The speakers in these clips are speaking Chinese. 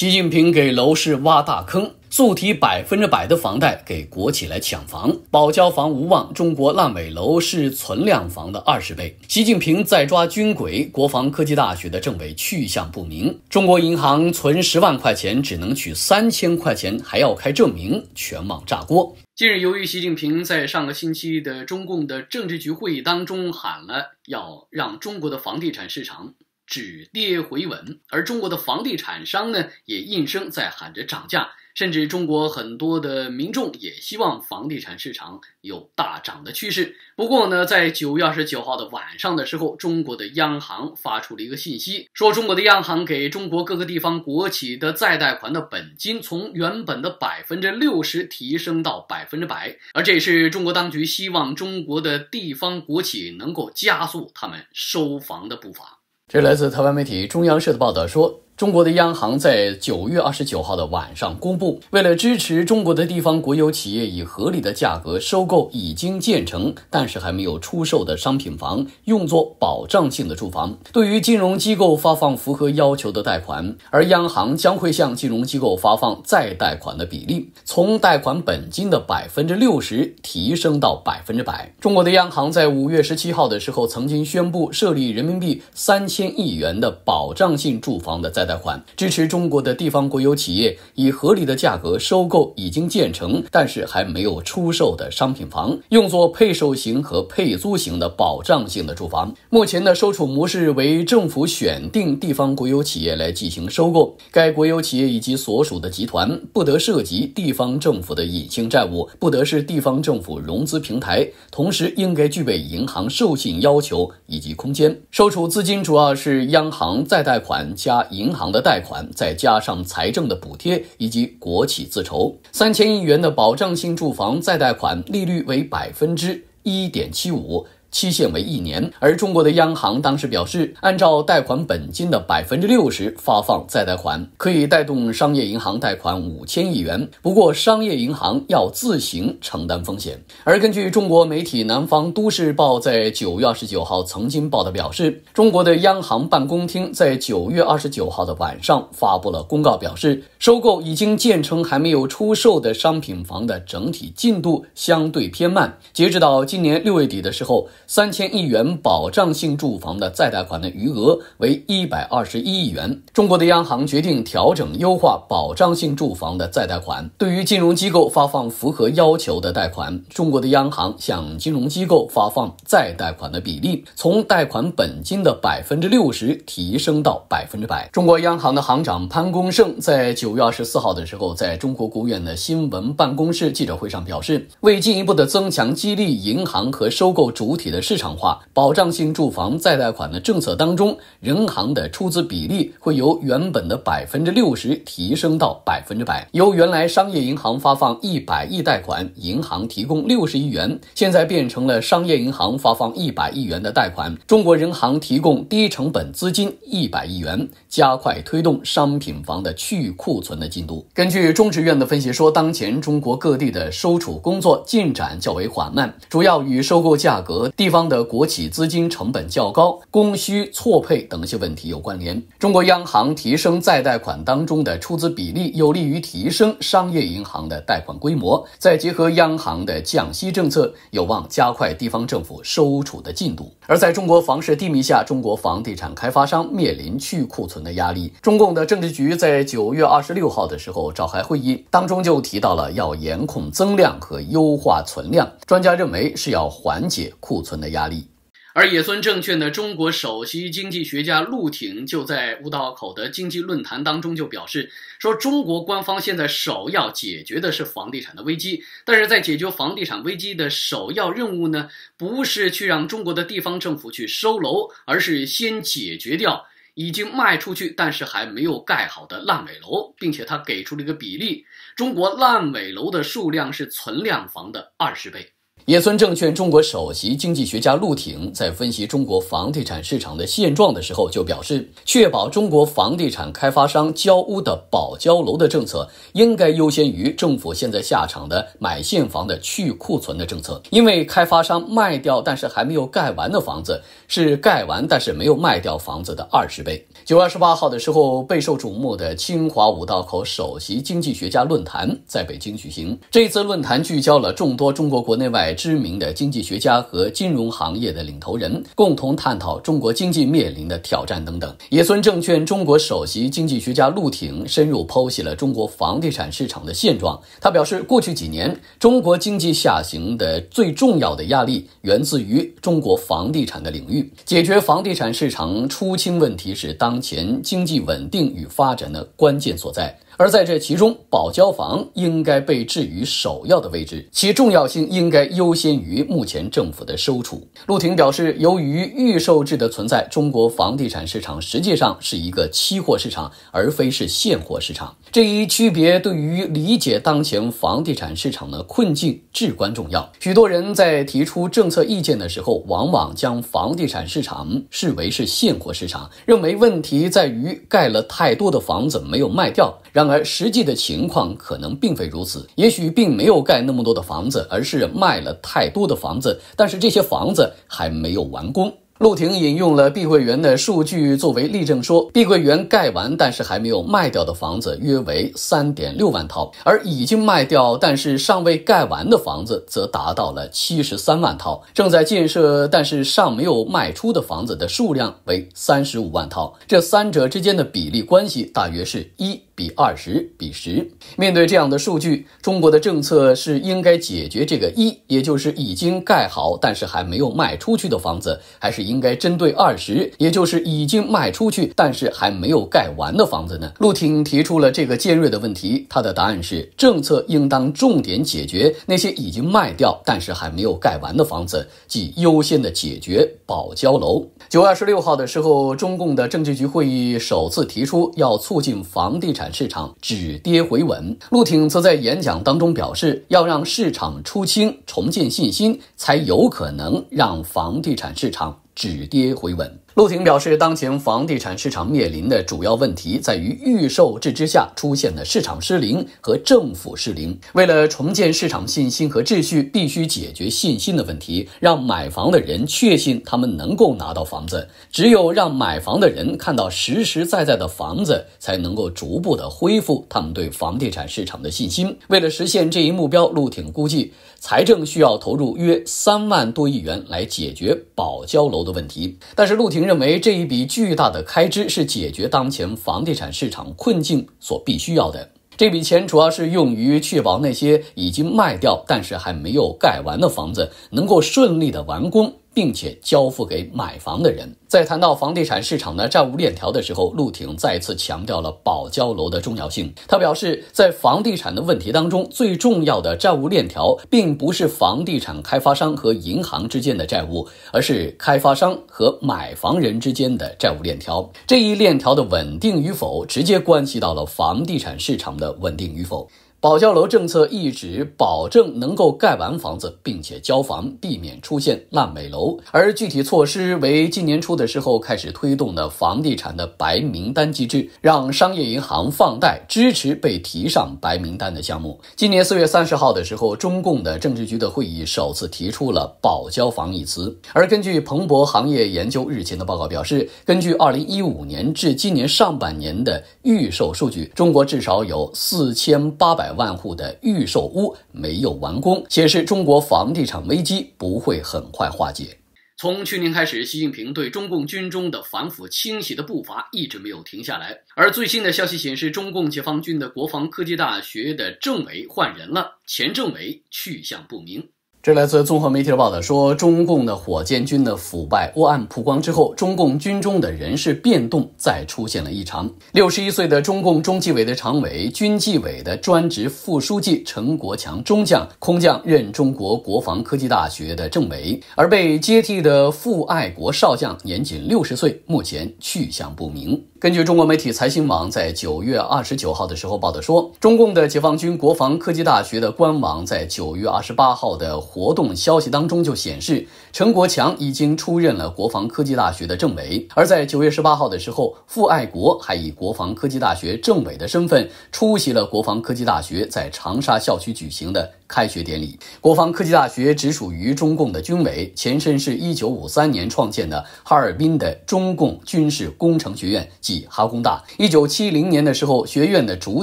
习近平给楼市挖大坑，速提百分之百的房贷给国企来抢房，保交房无望。中国烂尾楼是存量房的二十倍。习近平在抓军轨，国防科技大学的政委去向不明。中国银行存十万块钱只能取三千块钱，还要开证明，全网炸锅。近日，由于习近平在上个星期的中共的政治局会议当中喊了要让中国的房地产市场。止跌回稳，而中国的房地产商呢，也应声在喊着涨价，甚至中国很多的民众也希望房地产市场有大涨的趋势。不过呢，在九月二十九号的晚上的时候，中国的央行发出了一个信息，说中国的央行给中国各个地方国企的再贷款的本金从原本的百分之六十提升到百分之百，而这也是中国当局希望中国的地方国企能够加速他们收房的步伐。这来自台湾媒体中央社的报道说。中国的央行在九月二十九号的晚上公布，为了支持中国的地方国有企业以合理的价格收购已经建成但是还没有出售的商品房，用作保障性的住房，对于金融机构发放符合要求的贷款，而央行将会向金融机构发放再贷款的比例，从贷款本金的百分之六十提升到百分之百。中国的央行在五月十七号的时候曾经宣布设立人民币三千亿元的保障性住房的再。贷款支持中国的地方国有企业以合理的价格收购已经建成但是还没有出售的商品房，用作配售型和配租型的保障性的住房。目前的收储模式为政府选定地方国有企业来进行收购，该国有企业以及所属的集团不得涉及地方政府的隐性债务，不得是地方政府融资平台，同时应该具备银行授信要求以及空间。收储资金主要是央行再贷款加银。行。行的贷款，再加上财政的补贴以及国企自筹，三千亿元的保障性住房再贷款利率为百分之一点七五。期限为一年，而中国的央行当时表示，按照贷款本金的百分之六十发放再贷款，可以带动商业银行贷款五千亿元。不过，商业银行要自行承担风险。而根据中国媒体《南方都市报》在九月二十九号曾经报道表示，中国的央行办公厅在九月二十九号的晚上发布了公告，表示收购已经建成还没有出售的商品房的整体进度相对偏慢。截止到今年六月底的时候。三千亿元保障性住房的再贷款的余额为一百二十一亿元。中国的央行决定调整优化保障性住房的再贷款，对于金融机构发放符合要求的贷款，中国的央行向金融机构发放再贷款的比例从贷款本金的百分之六十提升到百分之百。中国央行的行长潘功胜在九月二十四号的时候，在中国国务院的新闻办公室记者会上表示，为进一步的增强激励银行和收购主体的。市场化保障性住房再贷款的政策当中，人行的出资比例会由原本的百分之六十提升到百分之百。由原来商业银行发放一百亿贷款，银行提供六十亿元，现在变成了商业银行发放一百亿元的贷款，中国人行提供低成本资金一百亿元，加快推动商品房的去库存的进度。根据中职院的分析说，当前中国各地的收储工作进展较为缓慢，主要与收购价格低。地方的国企资金成本较高、供需错配等一些问题有关联。中国央行提升再贷款当中的出资比例，有利于提升商业银行的贷款规模。再结合央行的降息政策，有望加快地方政府收储的进度。而在中国房市低迷下，中国房地产开发商面临去库存的压力。中共的政治局在九月二十六号的时候召开会议，当中就提到了要严控增量和优化存量。专家认为是要缓解库存。的压力。而野村证券的中国首席经济学家陆挺就在五道口的经济论坛当中就表示说，中国官方现在首要解决的是房地产的危机，但是在解决房地产危机的首要任务呢，不是去让中国的地方政府去收楼，而是先解决掉已经卖出去但是还没有盖好的烂尾楼，并且他给出了一个比例，中国烂尾楼的数量是存量房的二十倍。野村证券中国首席经济学家陆挺在分析中国房地产市场的现状的时候就表示，确保中国房地产开发商交屋的保交楼的政策应该优先于政府现在下场的买现房的去库存的政策，因为开发商卖掉但是还没有盖完的房子是盖完但是没有卖掉房子的二十倍。九月十八号的时候，备受瞩目的清华五道口首席经济学家论坛在北京举行。这次论坛聚焦了众多中国国内外知名的经济学家和金融行业的领头人，共同探讨中国经济面临的挑战等等。野村证券中国首席经济学家陆挺深入剖析了中国房地产市场的现状。他表示，过去几年中国经济下行的最重要的压力源自于中国房地产的领域，解决房地产市场出清问题是当。前经济稳定与发展的关键所在。而在这其中，保交房应该被置于首要的位置，其重要性应该优先于目前政府的收储。陆婷表示，由于预售制的存在，中国房地产市场实际上是一个期货市场，而非是现货市场。这一区别对于理解当前房地产市场的困境至关重要。许多人在提出政策意见的时候，往往将房地产市场视为是现货市场，认为问题在于盖了太多的房子没有卖掉，让。而实际的情况可能并非如此，也许并没有盖那么多的房子，而是卖了太多的房子。但是这些房子还没有完工。陆婷引用了碧桂园的数据作为例证，说碧桂园盖完但是还没有卖掉的房子约为三点六万套，而已经卖掉但是尚未盖完的房子则达到了七十三万套，正在建设但是尚没有卖出的房子的数量为三十五万套。这三者之间的比例关系大约是一。比二十比十，面对这样的数据，中国的政策是应该解决这个一，也就是已经盖好但是还没有卖出去的房子，还是应该针对二十，也就是已经卖出去但是还没有盖完的房子呢？陆挺提出了这个尖锐的问题，他的答案是，政策应当重点解决那些已经卖掉但是还没有盖完的房子，即优先的解决保交楼。九月二十六号的时候，中共的政治局会议首次提出要促进房地产。市场止跌回稳，陆挺则在演讲当中表示，要让市场出清、重建信心，才有可能让房地产市场止跌回稳。陆挺表示，当前房地产市场面临的主要问题在于预售制之下出现的市场失灵和政府失灵。为了重建市场信心和秩序，必须解决信心的问题，让买房的人确信他们能够拿到房子。只有让买房的人看到实实在在的房子，才能够逐步的恢复他们对房地产市场的信心。为了实现这一目标，陆挺估计财政需要投入约三万多亿元来解决保交楼的问题。但是，陆挺。认为这一笔巨大的开支是解决当前房地产市场困境所必须要的。这笔钱主要是用于确保那些已经卖掉但是还没有盖完的房子能够顺利的完工。并且交付给买房的人。在谈到房地产市场的债务链条的时候，陆挺再次强调了保交楼的重要性。他表示，在房地产的问题当中，最重要的债务链条并不是房地产开发商和银行之间的债务，而是开发商和买房人之间的债务链条。这一链条的稳定与否，直接关系到了房地产市场的稳定与否。保交楼政策一直保证能够盖完房子并且交房，避免出现烂尾楼。而具体措施为今年初的时候开始推动的房地产的白名单机制，让商业银行放贷支持被提上白名单的项目。今年四月三十号的时候，中共的政治局的会议首次提出了“保交房”一词。而根据彭博行业研究日前的报告表示，根据二零一五年至今年上半年的预售数据，中国至少有四千八百。万户的预售屋没有完工，显示中国房地产危机不会很快化解。从去年开始，习近平对中共军中的反腐清洗的步伐一直没有停下来。而最新的消息显示，中共解放军的国防科技大学的政委换人了，前政委去向不明。这来自综合媒体的报道，说中共的火箭军的腐败窝案曝光之后，中共军中的人事变动再出现了异常。六十一岁的中共中纪委的常委、军纪委的专职副书记陈国强中将空降任中国国防科技大学的政委，而被接替的傅爱国少将年仅六十岁，目前去向不明。根据中国媒体财新网在九月二十九号的时候报道说。中共的解放军国防科技大学的官网在九月二十八号的活动消息当中就显示，陈国强已经出任了国防科技大学的政委。而在九月十八号的时候，傅爱国还以国防科技大学政委的身份出席了国防科技大学在长沙校区举行的。开学典礼。国防科技大学直属于中共的军委，前身是一九五三年创建的哈尔滨的中共军事工程学院，即哈工大。一九七零年的时候，学院的主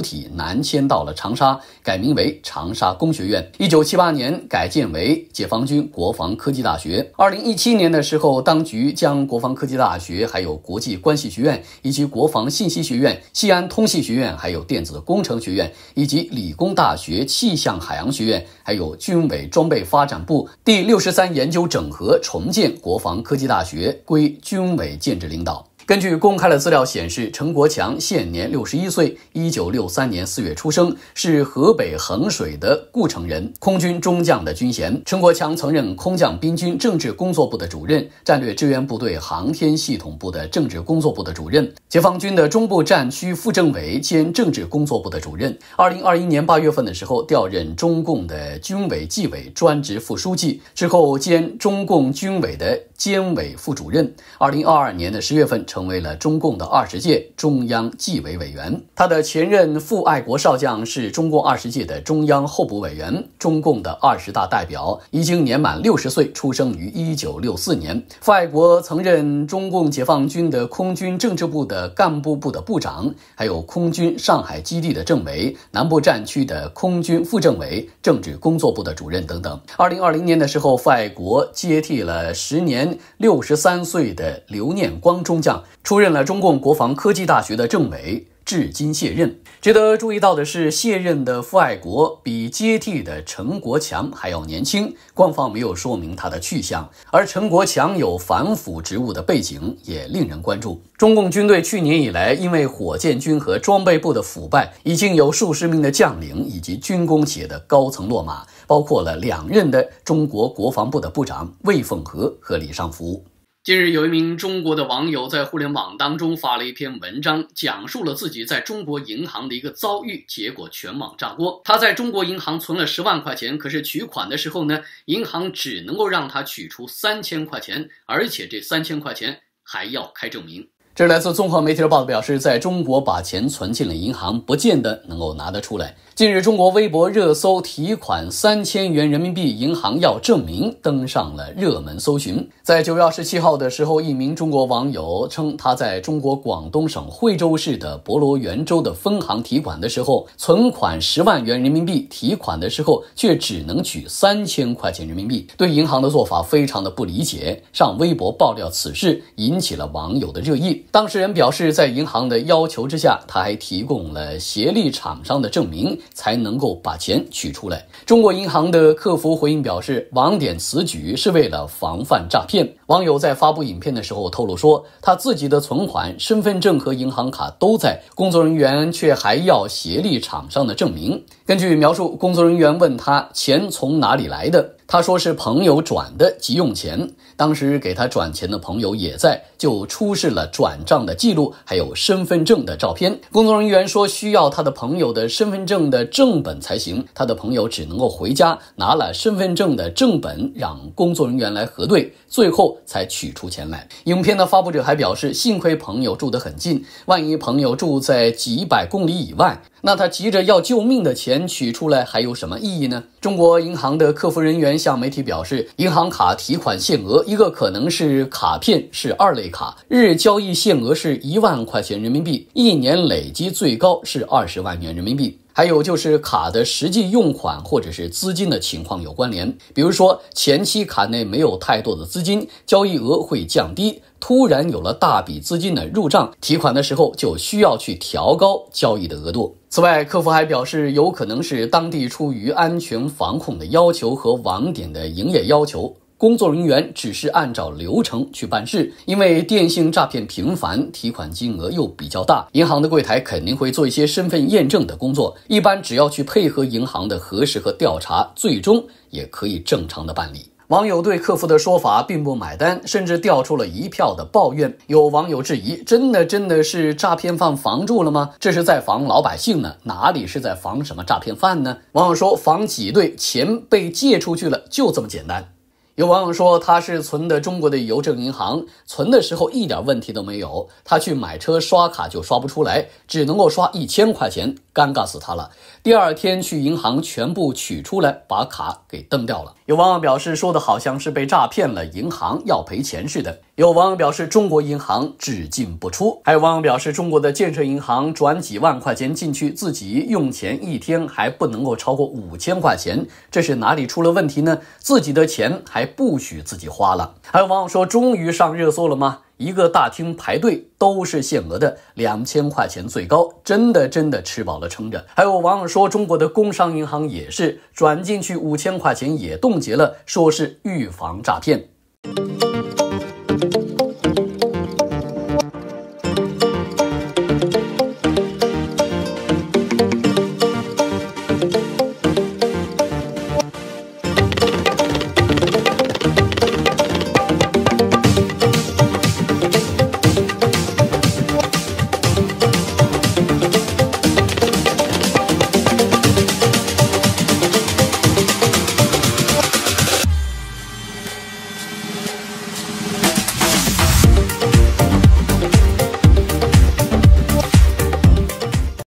体南迁到了长沙，改名为长沙工学院。一九七八年改建为解放军国防科技大学。二零一七年的时候，当局将国防科技大学、还有国际关系学院、以及国防信息学院、西安通信学院、还有电子工程学院、以及理工大学气象海洋学院。还有军委装备发展部第六十三研究整合重建国防科技大学，归军委建制领导。根据公开的资料显示，陈国强现年六十一岁，一九六三年四月出生，是河北衡水的故城人，空军中将的军衔。陈国强曾任空降兵军政治工作部的主任，战略支援部队航天系统部的政治工作部的主任，解放军的中部战区副政委兼政治工作部的主任。二零二一年八月份的时候，调任中共的军委纪委专职副书记，之后兼中共军委的监委副主任。二零二二年的十月份。成为了中共的二十届中央纪委委员，他的前任傅爱国少将是中共二十届的中央候补委员，中共的二十大代表，已经年满六十岁，出生于一九六四年。傅爱国曾任中共解放军的空军政治部的干部部的部长，还有空军上海基地的政委，南部战区的空军副政委，政治工作部的主任等等。二零二零年的时候，傅爱国接替了时年六十三岁的刘念光中将。出任了中共国防科技大学的政委，至今卸任。值得注意到的是，卸任的傅爱国比接替的陈国强还要年轻。官方没有说明他的去向，而陈国强有反腐职务的背景，也令人关注。中共军队去年以来，因为火箭军和装备部的腐败，已经有数十名的将领以及军工企业的高层落马，包括了两任的中国国防部的部长魏凤和和李尚福。近日，有一名中国的网友在互联网当中发了一篇文章，讲述了自己在中国银行的一个遭遇，结果全网炸锅。他在中国银行存了十万块钱，可是取款的时候呢，银行只能够让他取出三千块钱，而且这三千块钱还要开证明。这是来自综合媒体的报道，表示在中国把钱存进了银行，不见得能够拿得出来。近日，中国微博热搜“提款三千元人民币，银行要证明”登上了热门搜寻。在九月二十七号的时候，一名中国网友称，他在中国广东省惠州市的博罗园洲的分行提款的时候，存款十万元人民币，提款的时候却只能取三千块钱人民币，对银行的做法非常的不理解，上微博爆料此事，引起了网友的热议。当事人表示，在银行的要求之下，他还提供了协力厂商的证明，才能够把钱取出来。中国银行的客服回应表示，网点此举是为了防范诈骗。网友在发布影片的时候透露说，他自己的存款、身份证和银行卡都在，工作人员却还要协力厂商的证明。根据描述，工作人员问他钱从哪里来的。他说是朋友转的急用钱，当时给他转钱的朋友也在，就出示了转账的记录，还有身份证的照片。工作人员说需要他的朋友的身份证的正本才行，他的朋友只能够回家拿了身份证的正本让工作人员来核对，最后才取出钱来。影片的发布者还表示，幸亏朋友住得很近，万一朋友住在几百公里以外。那他急着要救命的钱取出来还有什么意义呢？中国银行的客服人员向媒体表示，银行卡提款限额一个可能是卡片是二类卡，日交易限额是一万块钱人民币，一年累积最高是二十万元人民币。还有就是卡的实际用款或者是资金的情况有关联，比如说前期卡内没有太多的资金，交易额会降低，突然有了大笔资金的入账、提款的时候，就需要去调高交易的额度。此外，客服还表示，有可能是当地出于安全防控的要求和网点的营业要求。工作人员只是按照流程去办事，因为电信诈骗频繁，提款金额又比较大，银行的柜台肯定会做一些身份验证的工作。一般只要去配合银行的核实和调查，最终也可以正常的办理。网友对客服的说法并不买单，甚至调出了一票的抱怨。有网友质疑：真的真的是诈骗犯防住了吗？这是在防老百姓呢？哪里是在防什么诈骗犯呢？网友说：防挤兑，钱被借出去了，就这么简单。有网友说，他是存的中国的邮政银行，存的时候一点问题都没有，他去买车刷卡就刷不出来，只能够刷一千块钱。尴尬死他了！第二天去银行全部取出来，把卡给蹬掉了。有网友表示，说的好像是被诈骗了，银行要赔钱似的。有网友表示，中国银行只进不出。还有网友表示，中国的建设银行转几万块钱进去，自己用钱一天还不能够超过五千块钱，这是哪里出了问题呢？自己的钱还不许自己花了？还有网友说，终于上热搜了吗？一个大厅排队都是限额的，两千块钱最高，真的真的吃饱了撑着。还有，网友说中国的工商银行也是转进去五千块钱也冻结了，说是预防诈骗。